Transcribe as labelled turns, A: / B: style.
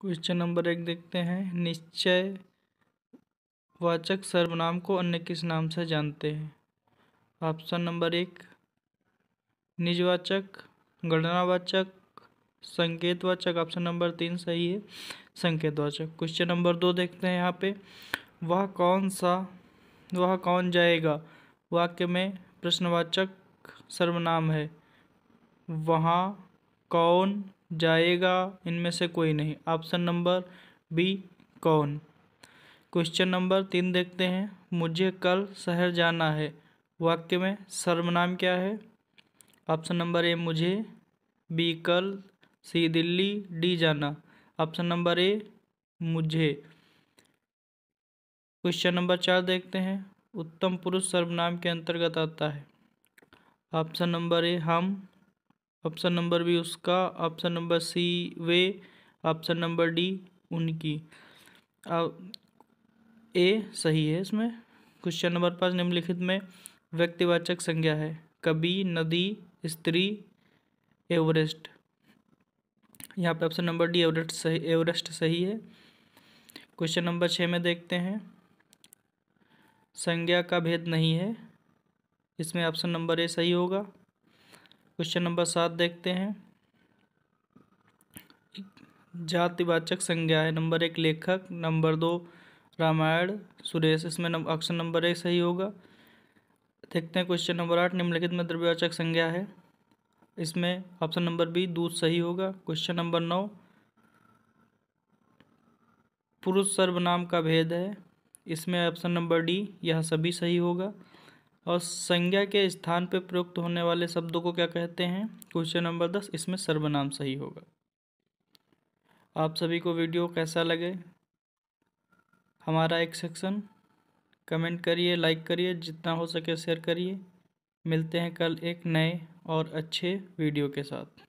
A: question number एक देखते हैं निश्चय वाचक सर्वनाम को अन्य किस नाम से जानते हैं ऑप्शन नंबर एक निजवाचक गणनावाचक संकेतवाचक ऑप्शन नंबर तीन सही है संकेतवाचक क्वेश्चन नंबर दो देखते हैं यहाँ पे वह कौन सा वह कौन जाएगा वाक्य में प्रश्नवाचक सर्वनाम है वहाँ कौन जाएगा इनमें से कोई नहीं ऑप्शन नंबर बी कौन क्वेश्चन नंबर तीन देखते हैं मुझे कल शहर जाना है वाक्य में सर्वनाम क्या है ऑप्शन नंबर ए मुझे बी कल सी दिल्ली डी जाना ऑप्शन नंबर ए मुझे क्वेश्चन नंबर चार देखते हैं उत्तम पुरुष सर्वनाम के अंतर्गत आता है ऑप्शन नंबर ए हम ऑप्शन नंबर बी उसका ऑप्शन नंबर सी वे ऑप्शन नंबर डी उनकी ए सही है इसमें क्वेश्चन नंबर पाँच निम्नलिखित में व्यक्तिवाचक संज्ञा है कभी नदी स्त्री एवरेस्ट यहाँ पे ऑप्शन नंबर डी एवरेस्ट सही एवरेस्ट सही है क्वेश्चन नंबर छः में देखते हैं संज्ञा का भेद नहीं है इसमें ऑप्शन नंबर ए सही होगा क्वेश्चन नंबर सात देखते हैं जातिवाचक संज्ञा है नंबर एक लेखक नंबर दो रामायण सुरेश इसमें ऑप्शन नंबर एक सही होगा देखते हैं क्वेश्चन नंबर आठ निम्नलिखित में द्रव्यवाचक संज्ञा है इसमें ऑप्शन नंबर बी दूध सही होगा क्वेश्चन नंबर नौ पुरुष सर्वनाम का भेद है इसमें ऑप्शन नंबर डी यह सभी सही होगा और संज्ञा के स्थान पर प्रयुक्त होने वाले शब्दों को क्या कहते हैं क्वेश्चन नंबर दस इसमें सर्वनाम सही होगा आप सभी को वीडियो कैसा लगे हमारा एक सेक्शन कमेंट करिए लाइक करिए जितना हो सके शेयर करिए मिलते हैं कल एक नए और अच्छे वीडियो के साथ